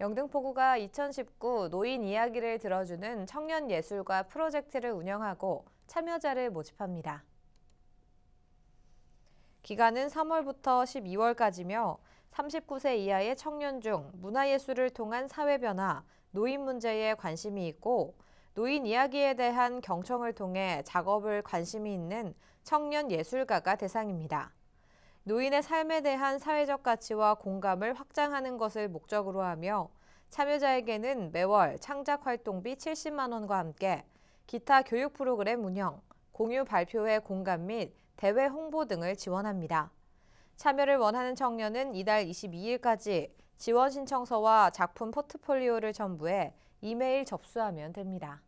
영등포구가 2019 노인 이야기를 들어주는 청년 예술과 프로젝트를 운영하고 참여자를 모집합니다. 기간은 3월부터 12월까지며 39세 이하의 청년 중 문화예술을 통한 사회변화, 노인 문제에 관심이 있고 노인 이야기에 대한 경청을 통해 작업을 관심이 있는 청년 예술가가 대상입니다. 노인의 삶에 대한 사회적 가치와 공감을 확장하는 것을 목적으로 하며 참여자에게는 매월 창작 활동비 70만 원과 함께 기타 교육 프로그램 운영, 공유 발표회 공간 및 대회 홍보 등을 지원합니다. 참여를 원하는 청년은 이달 22일까지 지원 신청서와 작품 포트폴리오를 첨부해 이메일 접수하면 됩니다.